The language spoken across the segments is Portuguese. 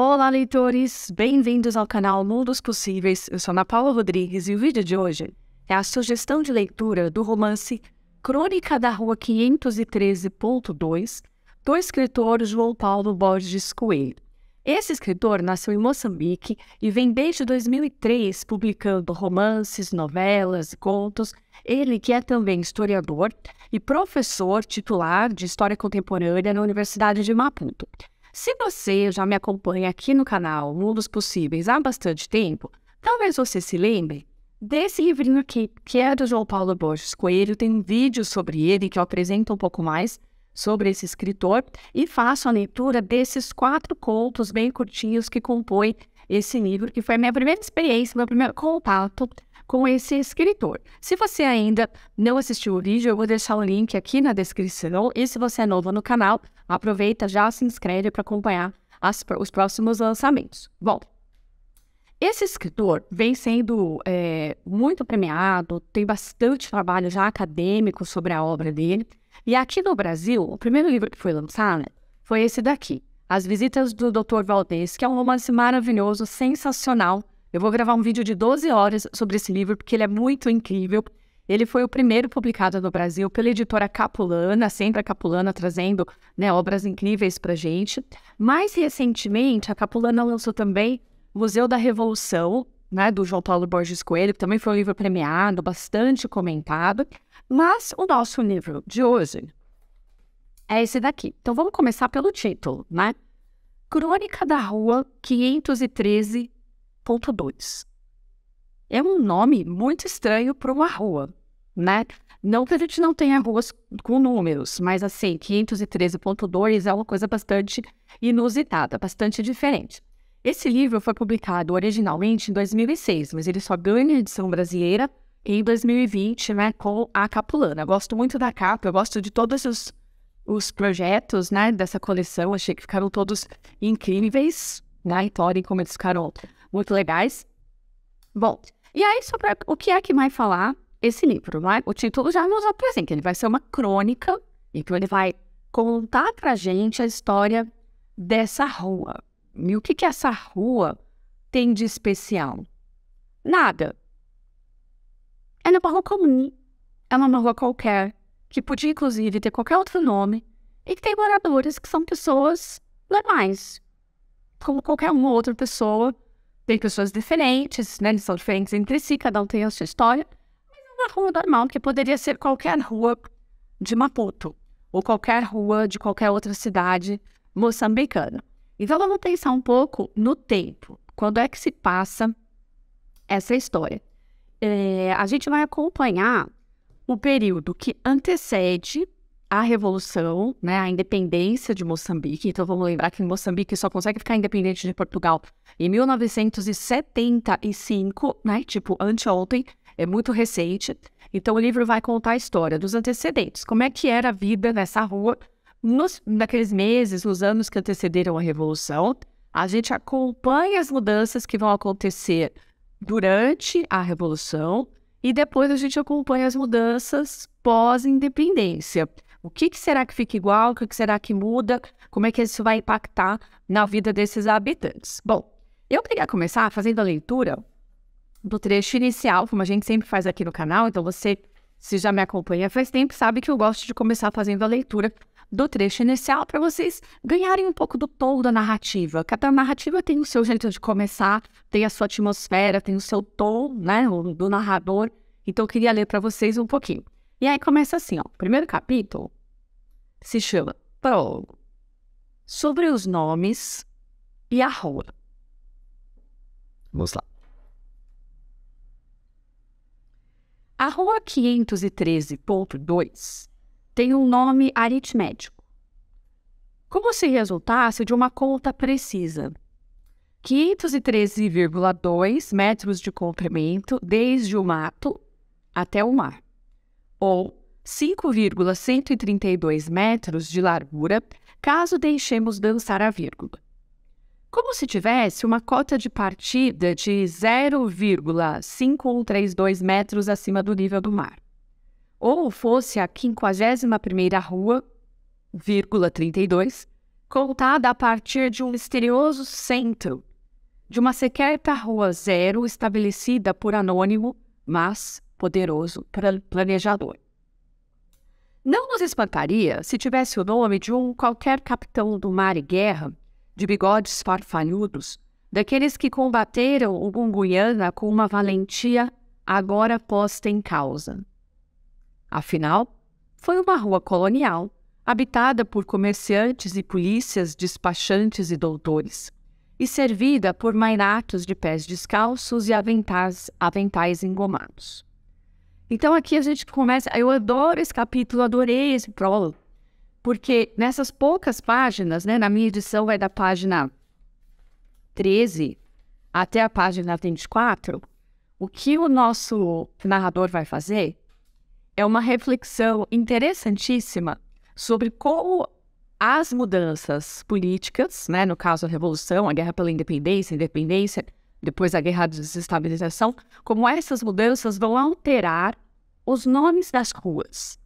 Olá, leitores! Bem-vindos ao canal Mundos Possíveis. Eu sou Ana Paula Rodrigues e o vídeo de hoje é a sugestão de leitura do romance Crônica da Rua 513.2 do escritor João Paulo Borges Coelho. Esse escritor nasceu em Moçambique e vem desde 2003 publicando romances, novelas, e contos. Ele que é também historiador e professor titular de História Contemporânea na Universidade de Maputo. Se você já me acompanha aqui no canal Mundos Possíveis há bastante tempo, talvez você se lembre desse livrinho aqui, que é do João Paulo Borges Coelho. Tem um vídeo sobre ele que eu apresento um pouco mais sobre esse escritor e faço a leitura desses quatro contos bem curtinhos que compõem esse livro, que foi a minha primeira experiência, meu primeiro contato com esse escritor. Se você ainda não assistiu o vídeo, eu vou deixar o link aqui na descrição. E se você é novo no canal, aproveita, já se inscreve para acompanhar as, os próximos lançamentos. Bom, esse escritor vem sendo é, muito premiado, tem bastante trabalho já acadêmico sobre a obra dele. E aqui no Brasil, o primeiro livro que foi lançado foi esse daqui, As Visitas do Dr. Valdez, que é um romance maravilhoso, sensacional, eu vou gravar um vídeo de 12 horas sobre esse livro, porque ele é muito incrível. Ele foi o primeiro publicado no Brasil pela editora Capulana, sempre a Capulana trazendo né, obras incríveis para gente. Mais recentemente, a Capulana lançou também Museu da Revolução, né, do João Paulo Borges Coelho, que também foi um livro premiado, bastante comentado. Mas o nosso livro de hoje é esse daqui. Então vamos começar pelo título, né? Crônica da Rua 513 2.2. É um nome muito estranho para uma rua, né? Não que a gente não tenha ruas com números, mas assim, 513.2 é uma coisa bastante inusitada, bastante diferente. Esse livro foi publicado originalmente em 2006, mas ele só ganha a edição brasileira em 2020, né, com a Capulana. Eu gosto muito da capa, eu gosto de todos os, os projetos, né, dessa coleção, achei que ficaram todos incríveis, né, e como eles ficaram muito legais. Bom, e aí sobre o que é que vai falar esse livro, não é? O título já nos apresenta, ele vai ser uma crônica, que ele vai contar pra gente a história dessa rua. E o que que essa rua tem de especial? Nada. É uma rua comum, é uma rua qualquer, que podia inclusive ter qualquer outro nome, e que tem moradores que são pessoas normais, como qualquer uma outra pessoa, tem pessoas diferentes, né? Eles são diferentes entre si, cada um tem a sua história. Mas é uma rua normal, que poderia ser qualquer rua de Maputo, ou qualquer rua de qualquer outra cidade moçambicana. Então vamos pensar um pouco no tempo. Quando é que se passa essa história? É, a gente vai acompanhar o período que antecede a revolução, né, a independência de Moçambique. Então vamos lembrar que Moçambique só consegue ficar independente de Portugal em 1975, né, tipo anteontem, é muito recente. Então o livro vai contar a história dos antecedentes, como é que era a vida nessa rua nos, naqueles meses, nos anos que antecederam a revolução. A gente acompanha as mudanças que vão acontecer durante a revolução e depois a gente acompanha as mudanças pós-independência. O que, que será que fica igual? O que, que será que muda? Como é que isso vai impactar na vida desses habitantes? Bom, eu queria começar fazendo a leitura do trecho inicial, como a gente sempre faz aqui no canal, então você, se já me acompanha faz tempo, sabe que eu gosto de começar fazendo a leitura do trecho inicial para vocês ganharem um pouco do tom da narrativa. Cada narrativa tem o seu jeito de começar, tem a sua atmosfera, tem o seu tom, né, do narrador. Então eu queria ler para vocês um pouquinho. E aí começa assim, ó. O primeiro capítulo se chama Prólogo. Sobre os nomes e a rua. Vamos lá. A rua 513.2 tem um nome aritmético, como se resultasse de uma conta precisa. 513,2 metros de comprimento desde o mato até o mar ou 5,132 metros de largura, caso deixemos dançar a vírgula. Como se tivesse uma cota de partida de 0,5132 metros acima do nível do mar. Ou fosse a 51ª rua, vírgula 32, contada a partir de um misterioso centro, de uma secreta rua zero estabelecida por anônimo, mas poderoso planejador. Não nos espantaria se tivesse o nome de um qualquer capitão do mar e guerra, de bigodes farfalhudos, daqueles que combateram o Gunguiana com uma valentia agora posta em causa. Afinal, foi uma rua colonial, habitada por comerciantes e polícias, despachantes e doutores, e servida por mainatos de pés descalços e aventais, aventais engomados. Então aqui a gente começa. Eu adoro esse capítulo, adorei esse prólogo, porque nessas poucas páginas, né, na minha edição vai da página 13 até a página 24, o que o nosso narrador vai fazer é uma reflexão interessantíssima sobre como as mudanças políticas, né, no caso a revolução, a guerra pela independência, independência, depois da guerra de desestabilização, como essas mudanças vão alterar os nomes das ruas.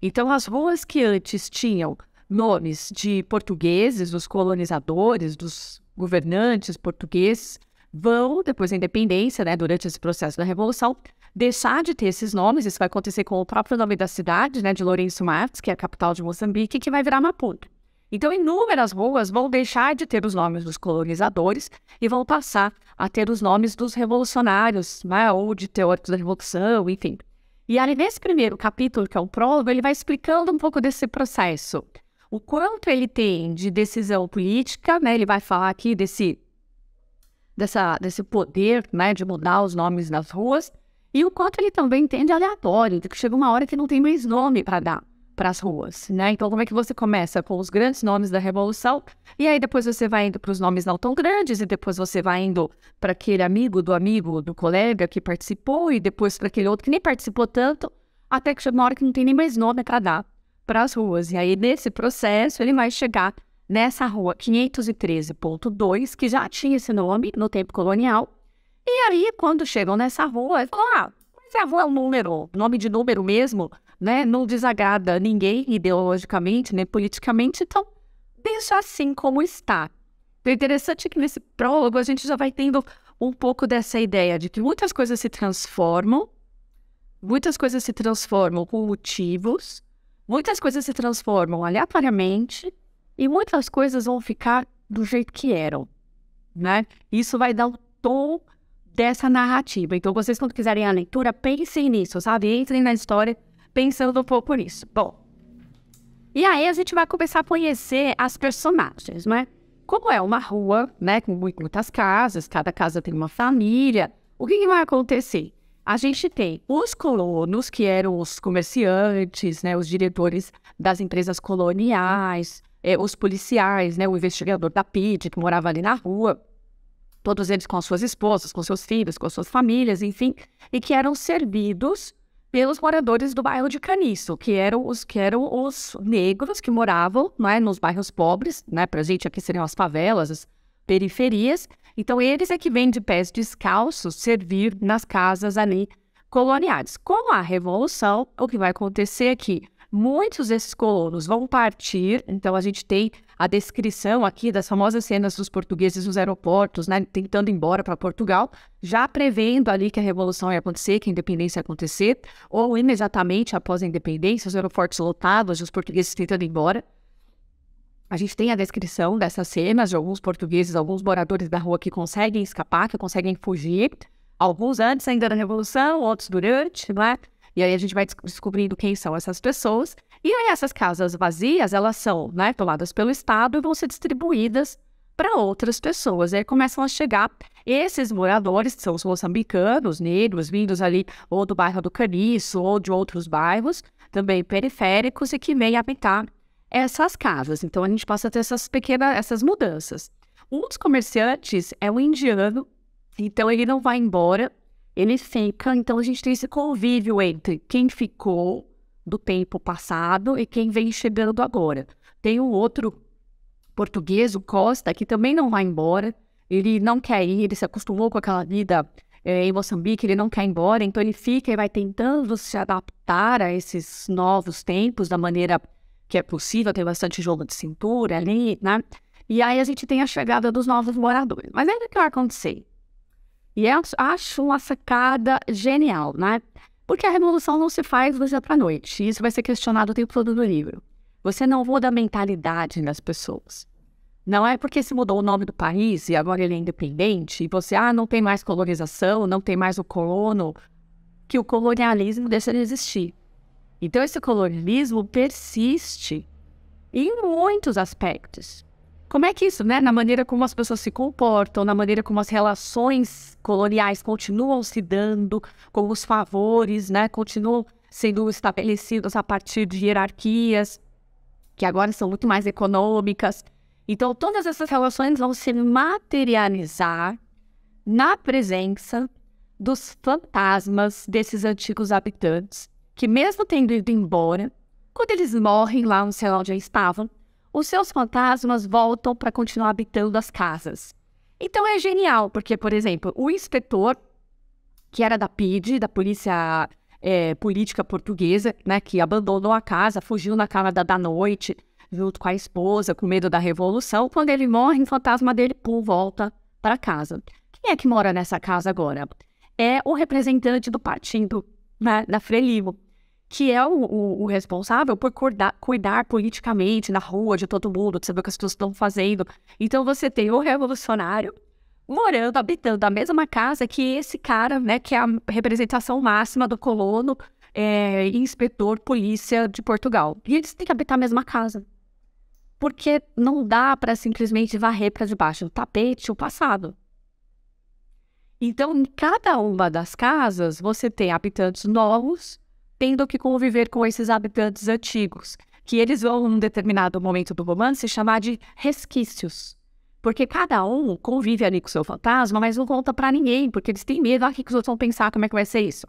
Então, as ruas que antes tinham nomes de portugueses, dos colonizadores, dos governantes portugueses, vão, depois da independência, né, durante esse processo da Revolução, deixar de ter esses nomes. Isso vai acontecer com o próprio nome da cidade, né, de Lourenço Marques, que é a capital de Moçambique, que vai virar Maputo. Então, inúmeras ruas vão deixar de ter os nomes dos colonizadores e vão passar a ter os nomes dos revolucionários, né, ou de teóricos da revolução, enfim. E aí, nesse primeiro capítulo, que é o prólogo, ele vai explicando um pouco desse processo. O quanto ele tem de decisão política, né, ele vai falar aqui desse, dessa, desse poder né, de mudar os nomes nas ruas, e o quanto ele também tem de aleatório, de que chega uma hora que não tem mais nome para dar para as ruas, né? Então, como é que você começa com os grandes nomes da revolução e aí depois você vai indo para os nomes não tão grandes e depois você vai indo para aquele amigo do amigo do colega que participou e depois para aquele outro que nem participou tanto, até que chega uma hora que não tem nem mais nome para dar para as ruas. E aí nesse processo ele vai chegar nessa rua 513.2 que já tinha esse nome no tempo colonial. E aí quando chegam nessa rua, ele "Ah, mas é a rua número, nome de número mesmo" né, não desagrada ninguém ideologicamente, nem né, politicamente, então deixa assim como está. O interessante é que nesse prólogo a gente já vai tendo um pouco dessa ideia de que muitas coisas se transformam, muitas coisas se transformam com motivos, muitas coisas se transformam aleatoriamente e muitas coisas vão ficar do jeito que eram, né? Isso vai dar o tom dessa narrativa. Então, vocês quando quiserem a leitura, pensem nisso, sabe? Entrem na história pensando um pouco por isso. Bom, e aí a gente vai começar a conhecer as personagens, né? Como é uma rua, né, com muitas casas, cada casa tem uma família, o que, que vai acontecer? A gente tem os colonos, que eram os comerciantes, né, os diretores das empresas coloniais, é, os policiais, né, o investigador da PID, que morava ali na rua, todos eles com as suas esposas, com seus filhos, com suas famílias, enfim, e que eram servidos pelos moradores do bairro de Caniço, que eram os que eram os negros que moravam, né, nos bairros pobres, né, pra gente aqui seriam as favelas, as periferias. Então eles é que vêm de pés descalços servir nas casas ali coloniais. Com a revolução, o que vai acontecer é que muitos desses colonos vão partir, então a gente tem a descrição aqui das famosas cenas dos portugueses nos aeroportos, né, tentando ir embora para Portugal, já prevendo ali que a revolução ia acontecer, que a independência ia acontecer, ou imediatamente após a independência, os aeroportos lotados, os portugueses tentando ir embora. A gente tem a descrição dessas cenas de alguns portugueses, alguns moradores da rua que conseguem escapar, que conseguem fugir, alguns antes ainda da revolução, outros durante, né? E aí a gente vai descobrindo quem são essas pessoas. E aí essas casas vazias, elas são né, tomadas pelo Estado e vão ser distribuídas para outras pessoas. E aí começam a chegar esses moradores, que são os moçambicanos, negros, vindos ali ou do bairro do Caniço ou de outros bairros, também periféricos, e que vêm habitar essas casas. Então a gente passa a ter essas pequenas, essas mudanças. Um dos comerciantes é um indiano, então ele não vai embora, ele fica. Então a gente tem esse convívio entre quem ficou do tempo passado e quem vem chegando agora. Tem um outro português, o Costa, que também não vai embora. Ele não quer ir, ele se acostumou com aquela vida é, em Moçambique, ele não quer ir embora, então ele fica e vai tentando se adaptar a esses novos tempos da maneira que é possível, tem bastante jogo de cintura ali, né? E aí a gente tem a chegada dos novos moradores. Mas aí o que vai acontecer? E eu acho uma sacada genial, né? Porque a revolução não se faz do dia para noite. E isso vai ser questionado o tempo todo no livro. Você não muda a mentalidade das pessoas. Não é porque se mudou o nome do país e agora ele é independente e você, ah, não tem mais colonização, não tem mais o colono, que o colonialismo deixa de existir. Então, esse colonialismo persiste em muitos aspectos. Como é que isso, né? Na maneira como as pessoas se comportam, na maneira como as relações coloniais continuam se dando, como os favores, né? Continuam sendo estabelecidos a partir de hierarquias, que agora são muito mais econômicas. Então, todas essas relações vão se materializar na presença dos fantasmas desses antigos habitantes, que mesmo tendo ido embora, quando eles morrem lá, no céu onde estavam, os seus fantasmas voltam para continuar habitando as casas. Então é genial, porque, por exemplo, o inspetor, que era da PID, da Polícia é, Política Portuguesa, né, que abandonou a casa, fugiu na Canadá da noite, junto com a esposa, com medo da revolução, quando ele morre, o fantasma dele, pum, volta para casa. Quem é que mora nessa casa agora? É o representante do partido, né, da Frelimo que é o, o, o responsável por cuidar, cuidar, politicamente na rua de todo mundo, de saber o que as pessoas estão fazendo. Então você tem o revolucionário morando, habitando a mesma casa que esse cara, né, que é a representação máxima do colono, é, inspetor polícia de Portugal. E eles têm que habitar a mesma casa. Porque não dá para simplesmente varrer para debaixo do tapete o passado. Então, em cada uma das casas, você tem habitantes novos tendo que conviver com esses habitantes antigos, que eles vão, num determinado momento do romance, chamar de resquícios. Porque cada um convive ali com o seu fantasma, mas não conta para ninguém, porque eles têm medo, ah, o que os outros vão pensar, como é que vai ser isso?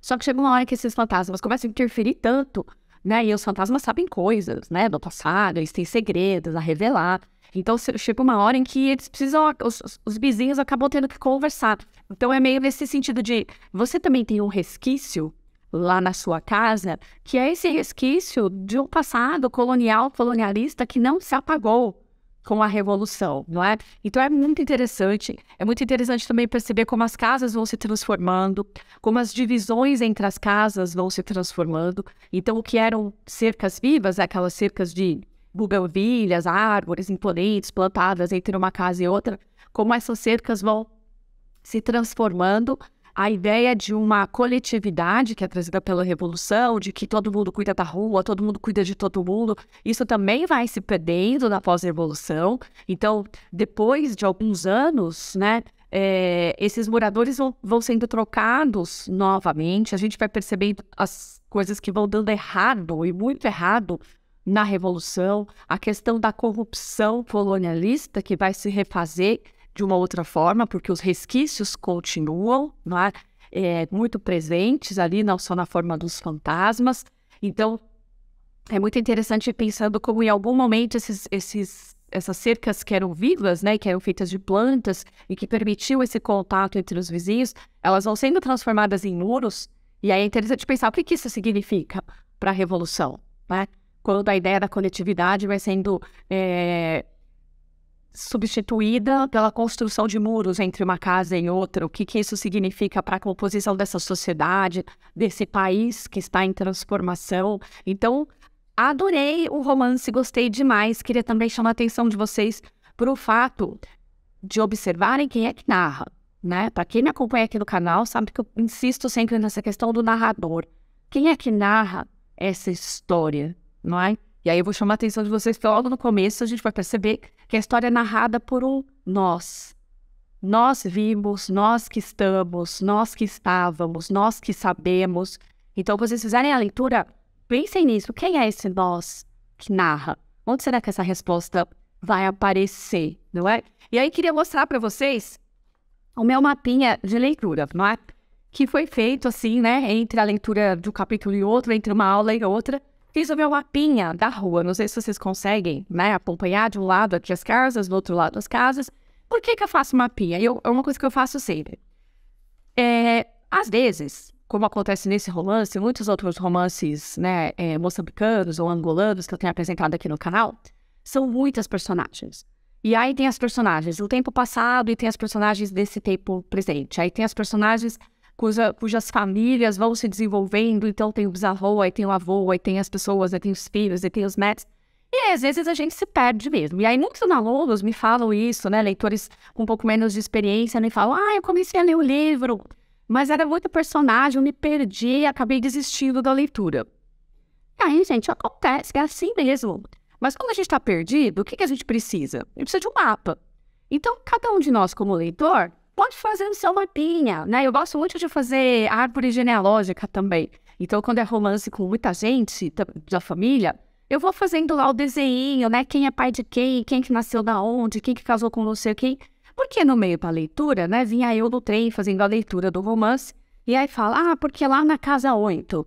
Só que chega uma hora que esses fantasmas começam a interferir tanto, né? E os fantasmas sabem coisas, né? Do passado, eles têm segredos a revelar. Então chega uma hora em que eles precisam, os, os vizinhos acabam tendo que conversar. Então é meio nesse sentido de você também tem um resquício lá na sua casa, que é esse resquício de um passado colonial, colonialista que não se apagou com a revolução, não é? Então é muito interessante. É muito interessante também perceber como as casas vão se transformando, como as divisões entre as casas vão se transformando. Então o que eram cercas vivas, aquelas cercas de buganvilhas, árvores imponentes plantadas entre uma casa e outra, como essas cercas vão se transformando a ideia de uma coletividade que é trazida pela revolução, de que todo mundo cuida da rua, todo mundo cuida de todo mundo, isso também vai se perdendo na pós-revolução. Então, depois de alguns anos, né, é, esses moradores vão, vão, sendo trocados novamente. A gente vai percebendo as coisas que vão dando errado e muito errado na revolução, a questão da corrupção colonialista que vai se refazer de uma outra forma, porque os resquícios continuam, não é? É, muito presentes ali, não só na forma dos fantasmas. Então, é muito interessante pensando como em algum momento esses, esses, essas cercas que eram vivas, né, que eram feitas de plantas e que permitiam esse contato entre os vizinhos, elas vão sendo transformadas em muros. E aí é interessante pensar o que, que isso significa para a revolução, né? Quando a ideia da coletividade vai sendo é, substituída pela construção de muros entre uma casa e outra, o que, que isso significa para a composição dessa sociedade, desse país que está em transformação. Então, adorei o romance, gostei demais. Queria também chamar a atenção de vocês para o fato de observarem quem é que narra. Né? Para quem me acompanha aqui no canal, sabe que eu insisto sempre nessa questão do narrador. Quem é que narra essa história, não é? E aí eu vou chamar a atenção de vocês que logo no começo a gente vai perceber que a história é narrada por um nós. Nós vimos, nós que estamos, nós que estávamos, nós que sabemos. Então, vocês fizerem a leitura, pensem nisso. Quem é esse nós que narra? Onde será que essa resposta vai aparecer, não é? E aí, queria mostrar para vocês o meu mapinha de leitura, não é? Que foi feito assim, né? Entre a leitura do capítulo e outro, entre uma aula e outra Fiz o meu mapinha da rua, não sei se vocês conseguem, né, acompanhar de um lado aqui as casas, do outro lado as casas. Por que que eu faço mapinha? Eu, é uma coisa que eu faço sempre. É, às vezes, como acontece nesse romance e muitos outros romances, né, é, moçambicanos ou angolanos que eu tenho apresentado aqui no canal, são muitas personagens. E aí tem as personagens do tempo passado e tem as personagens desse tempo presente. Aí tem as personagens cuja, cujas famílias vão se desenvolvendo, então tem o bisavô, aí tem o avô, aí tem as pessoas, aí tem os filhos, aí tem os netos. E às vezes a gente se perde mesmo. E aí muitos alunos me falam isso, né? Leitores com um pouco menos de experiência me falam, ah, eu comecei a ler o livro, mas era muito personagem, eu me perdi, acabei desistindo da leitura. E aí, gente, acontece, é assim mesmo. Mas quando a gente está perdido, o que, que a gente precisa? A gente precisa de um mapa. Então, cada um de nós, como leitor, pode fazer o seu mapinha, né? Eu gosto muito de fazer árvore genealógica também. Então, quando é romance com muita gente da família, eu vou fazendo lá o desenho, né? Quem é pai de quem, quem que nasceu da onde, quem que casou com você? quem. Porque no meio da leitura, né? Vinha eu no trem fazendo a leitura do romance. E aí fala, ah, porque lá na casa 8.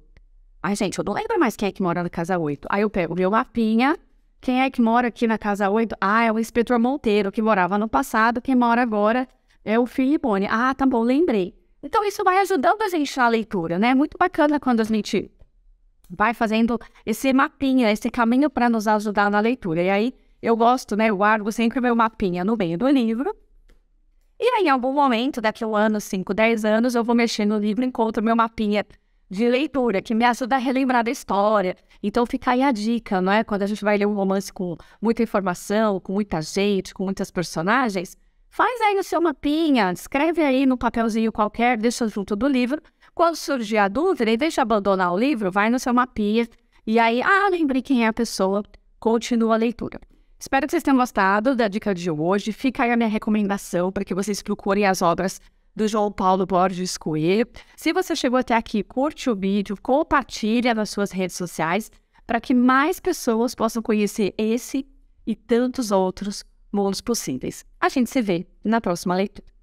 Ai, gente, eu não lembro mais quem é que mora na casa 8. Aí eu pego meu mapinha. Quem é que mora aqui na casa 8? Ah, é o inspetor Monteiro, que morava no passado, que mora agora é o fio e Ah, tá bom, lembrei. Então, isso vai ajudando a gente na leitura, né? muito bacana quando a gente vai fazendo esse mapinha, esse caminho para nos ajudar na leitura. E aí, eu gosto, né? Eu guardo sempre o meu mapinha no meio do livro. E aí, em algum momento, daqui a um ano, cinco, dez anos, eu vou mexer no livro e encontro meu mapinha de leitura, que me ajuda a relembrar da história. Então fica aí a dica, não é? Quando a gente vai ler um romance com muita informação, com muita gente, com muitas personagens, Faz aí o seu mapinha, escreve aí no papelzinho qualquer, deixa junto do livro. Quando surgir a dúvida, em vez de abandonar o livro, vai no seu mapinha e aí, ah, lembrei quem é a pessoa, continua a leitura. Espero que vocês tenham gostado da dica de hoje. Fica aí a minha recomendação para que vocês procurem as obras do João Paulo Borges Coelho. Se você chegou até aqui, curte o vídeo, compartilha nas suas redes sociais para que mais pessoas possam conhecer esse e tantos outros bolos possíveis. A gente se vê na próxima leitura.